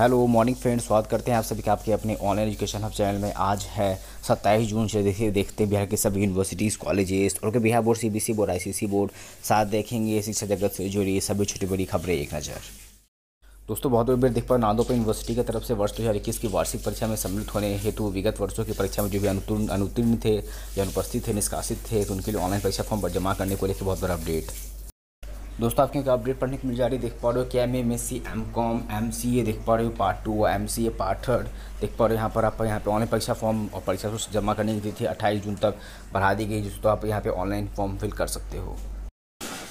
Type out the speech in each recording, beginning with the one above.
hello morning friends स्वागत करते हैं आप सभी का आपके अपने ऑनलाइन एजुकेशन हब चैनल में आज है सत्ताईस जून से देखिए देखते हैं बिहार के सभी यूनिवर्सिटीज़ कॉलेजेस और के Bihar board CBSE board ICSE board साथ देखेंगे शिक्षा जगत से जुड़ी सभी छोटी बड़ी खबरें एक नज़र दोस्तों बहुत बार देख पा नादोपा यूनिवर्सिटी की तरफ से वर्ष दो हज़ार इक्कीस की वार्षिक परीक्षा में सम्मिलित होने हेतु विगत वर्षों की परीक्षा में जो भी अनुतीर्ण थे या अनुपस्थित थे निष्कासित थे तो उनके लिए ऑनलाइन परीक्षा फॉर्म जमा करने को लेकर बहुत बड़ा अपडेट दोस्तों आपके यहाँ अपडेट पढ़ने को मिल जा रही है देख पा रहे हो कि M M S C M com M C A देख पा रहे हो पार्ट टू और M C A part third देख पा रहे हो यहाँ पर आप यहाँ पे ऑनलाइन परीक्षा फॉर्म और परीक्षा शुल्क जमा करने की तिथि अट्ठाईस जून तक बढ़ा दी गई तो आप यहाँ पे ऑनलाइन फॉर्म फिल कर सकते हो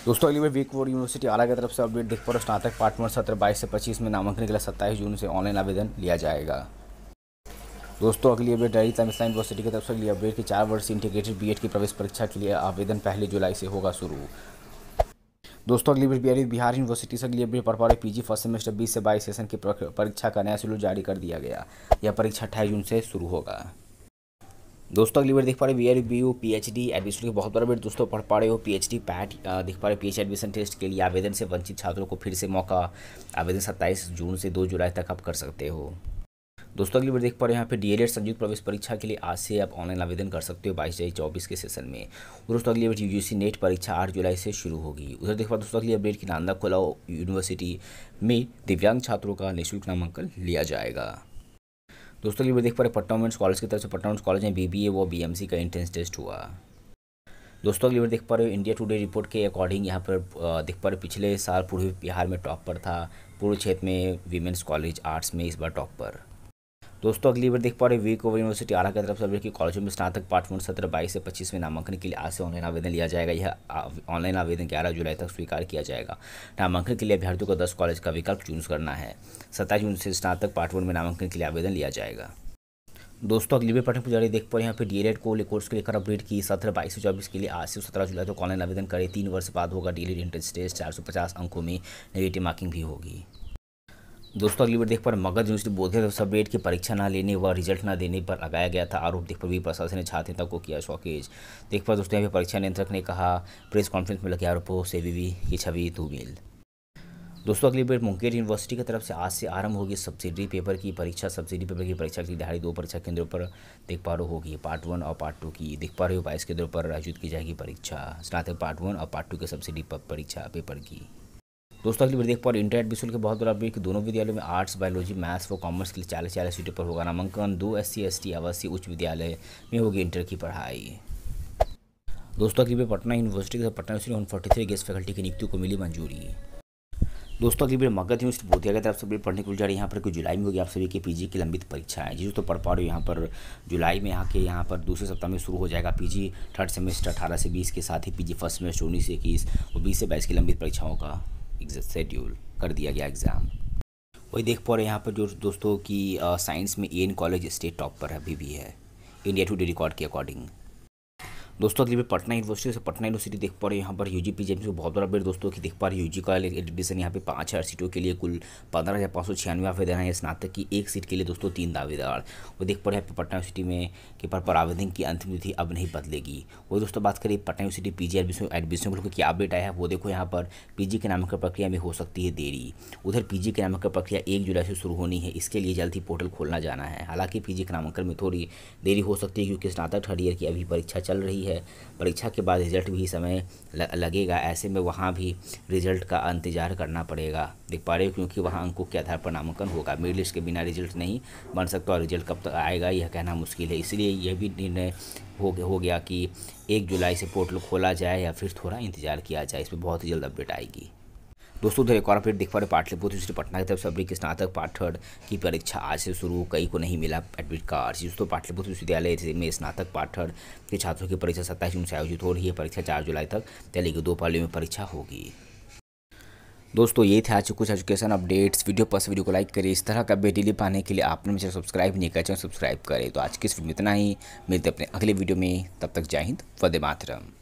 दोस्तों अगली बार वीक बोर्ड यूनिवर्सिटी आला की तरफ से अपडेट देख पा रहे हो स्नातक पार्ट वन सत्र बाईस से पच्चीस में नामांकन के लिए सत्ताईस जून से ऑनलाइन आवेदन लिया जाएगा दोस्तों अगली अपडेट रही तमिलनाडु यूनिवर्सिटी की तरफ से अगली अपडेट की चार वर्ष इंटीग्रेटेड बीएड की प्रवेश परीक्षा के लिए आवेदन पहली जुलाई से होगा शुरू दोस्तों अगली बार बी बिहार यूनिवर्सिटी से अगली बार पढ़ पा रहे पी फर्स्ट सेमेस्टर बीस से बाईस सेशन की परीक्षा का नया शेड्यूल जारी कर दिया गया यह परीक्षा अट्ठाईस जून से शुरू होगा दोस्तों अगली बार देख पा रहे B R B U P H D admission के बहुत बड़ा बेट दोस्तों पढ़ पा रहे हो पी एच डी पैट देख पा रहे पी एच एडमिशन टेस्ट के लिए आवेदन से वंचित छात्रों को फिर से मौका आवेदन सत्ताईस जून से दो जुलाई तक आप कर सकते हो दोस्तों अगली बार देख पा रहे यहाँ पे डी संयुक्त प्रवेश परीक्षा के लिए आज से आप ऑनलाइन आवेदन कर सकते हो बाईस जुलाई चौबीस के सेशन में दोस्तों अगली बार यू नेट परीक्षा आठ जुलाई से शुरू होगी उधर देख पा दोस्तों अगली अपडेट की नांदा खोला यूनिवर्सिटी में दिव्यांग छात्रों का निःशुल्क नामांकन लिया जाएगा दोस्तों अगली बार देख पा रहे पटना वुमेंस कॉलेज की तरफ से पटना कॉलेज में बीबीए व बी का एंट्रेंस टेस्ट हुआ दोस्तों अगली बार देख पा रहे हो इंडिया टुडे रिपोर्ट के अकॉर्डिंग यहाँ पर देख पा रहे पिछले साल पूर्वी बिहार में टॉप पर था पूर्व क्षेत्र में वीमेंस कॉलेज आर्ट्स में इस बार टॉप पर दोस्तों अगली बार देख पा रहे वीक ओवर यूनिवर्सिटी आरा की तरफ से अभी की कॉलेजों में स्नातक पाठ्यक्रम सत्रह बाईस से पच्चीस में नामांकन के लिए आज से ऑनलाइन आवेदन लिया जाएगा यह ऑनलाइन आवेदन ग्यारह जुलाई तक स्वीकार किया जाएगा नामांकन के लिए अभ्यर्थियों को दस कॉलेज का विकल्प चूज करना है सत्ताईस जून से स्नातक पाठ्यक्रम में नामांकन के लिए आवेदन लिया जाएगा दोस्तों अगली बार पठन पुजारी देख पा रहे हैं यहाँ पे डीएलएड को कोर्स के लेकर अपडेट की सत्रह बाईस से चौबीस के लिए आज से सत्रह जुलाई तक ऑनलाइन आवेदन करें तीन वर्ष बाद होगा डीएलएड एंट्रेंस टेस्ट चार सौ पचास अंकों में नेगेटिव मार्किंग भी होगी दोस्तों अगली बार देख पर मगध यूनिवर्सिटी बोधे तो सब रेट की परीक्षा ना लेने व रिजल्ट न देने पर लगाया गया था आरोप देख पर भी प्रशासन ने छात्र नेता को किया शॉकेज देख पर दोस्तों यहाँ पर परीक्षा नियंत्रक ने कहा प्रेस कॉन्फ्रेंस में लगे आरोपों से भी की छवि मेल दोस्तों अगली बेट मुंगेर यूनिवर्सिटी की तरफ से आज से आरंभ होगी सब्सिडी पेपर की परीक्षा सब्सिडी पेपर की परीक्षा के लिए दिहाड़ी दो परीक्षा केंद्रों पर देख पारो होगी पार्ट वन और पार्ट टू की देख पा रहे हो बाईस केंद्रों पर आयोजित की जाएगी परीक्षा स्नातक पार्ट वन और पार्ट टू के सब्सिडी परीक्षा पेपर की दोस्तों अगली देख पा रहे इंटरनेट विश्व के बहुत बड़ा अपडेट कि दोनों विद्यालयों में आर्ट्स बायोलॉजी मैथ्स व कॉमर्स के लिए चालीस चालीस सीटों पर होगा नामांकन दो एस सी एस टी आवासीय उच्च विद्यालय में होगी इंटर की पढ़ाई दोस्तों अगली पटना यूनिवर्सिटी के Patna university one forty three guest faculty की नियुक्तियों को मिली मंजूरी दोस्तों अगली बार मगध यूनिवर्सिटी बोधिया के आप सभी पढ़ने लिए जा रही है यहाँ पर कुछ जुलाई में होगी आप सभी के पीजी की लंबित परीक्षाएं जी तो पढ़ पा रहे हो यहाँ पर जुलाई में यहाँ के यहाँ पर दूसरे सप्ताह में शुरू हो जाएगा पीजी थर्ड सेमेस्टर अठारह से बीस के साथ ही पीजी फर्स्ट सेमेस्टर उन्नीस से इक्कीस और बीस से बाईस की लंबित परीक्षाओं का शेड्यूल कर दिया गया एग्ज़ाम वही देख पा रहे हैं यहाँ पर जो दोस्तों की साइंस में एन कॉलेज स्टेट टॉप पर अभी भी है इंडिया टुडे रिकॉर्ड के अकॉर्डिंग दोस्तों अगली बार पटना यूनिवर्सिटी से पटना यूनिवर्सिटी देख पा रहे यहाँ पर यू जी पी जेम्स बहुत बड़ा बेट दोस्तों की देख पा रहे यू जी का एडमिशन यहाँ पे पाँच हज़ार सीटों के लिए कुल पंद्रह हज़ार पाँच सौ छियानवे आवेदन है स्नातक की एक सीट के लिए दोस्तों तीन दावेदार वो देख पा रहे हैं पटना यूनिवर्सिटी में के पर, पर आवेदन की अंतिम तिथि अब नहीं बदलेगी वो दोस्तों बात करिए Patna university P G admission admission को क्या अपडेट आया है वो देखो यहाँ पर पी जी के नामांकन प्रक्रिया में हो सकती है देरी उधर पी जी के नामांकन प्रक्रिया एक जुलाई से शुरू होनी है इसके लिए जल्द ही पोर्टल खोलना जाना है हालांकि पी जी के नामांकन में थोड़ी देरी हो सकती है क्योंकि स्नातक थर्ड ईयर की अभी परीक्षा चल रही है है परीक्षा के बाद रिज़ल्ट भी समय लगेगा ऐसे में वहाँ भी रिज़ल्ट का इंतजार करना पड़ेगा देख पा रहे हो क्योंकि वहाँ अंकों के आधार पर नामांकन होगा मिड लिस्ट के बिना रिज़ल्ट नहीं बन सकता और रिज़ल्ट कब तक आएगा यह कहना मुश्किल है इसलिए यह भी निर्णय हो गया हो गया कि एक जुलाई से पोर्टल खोला जाए या फिर थोड़ा इंतज़ार किया जाए इस पर बहुत ही जल्द अपडेट आएगी दोस्तों उधर एक और फिर देख पा रहे पाटलिपुत्र श्री पटना की तरफ से अभी स्नातक पाठड की परीक्षा आज से शुरू कई को नहीं मिला एडमिट कार्ड दोस्तों पाटलिपुत्र विश्वविद्यालय में स्नातक पाठड के छात्रों की परीक्षा सत्ताईस जून से आयोजित हो रही है परीक्षा चार जुलाई तक दिल्ली की दो पालियों में परीक्षा होगी दोस्तों ये थे आज कुछ एजुकेशन अपडेट्स वीडियो पर वीडियो को लाइक करें इस तरह का बेटी डेली पाने के लिए आपने मुझे सब्सक्राइब नहीं किया चैनल सब्सक्राइब करें तो आज के इस वीडियो में इतना ही मिलते अपने अगले वीडियो में तब तक जय हिंद वदे मातरम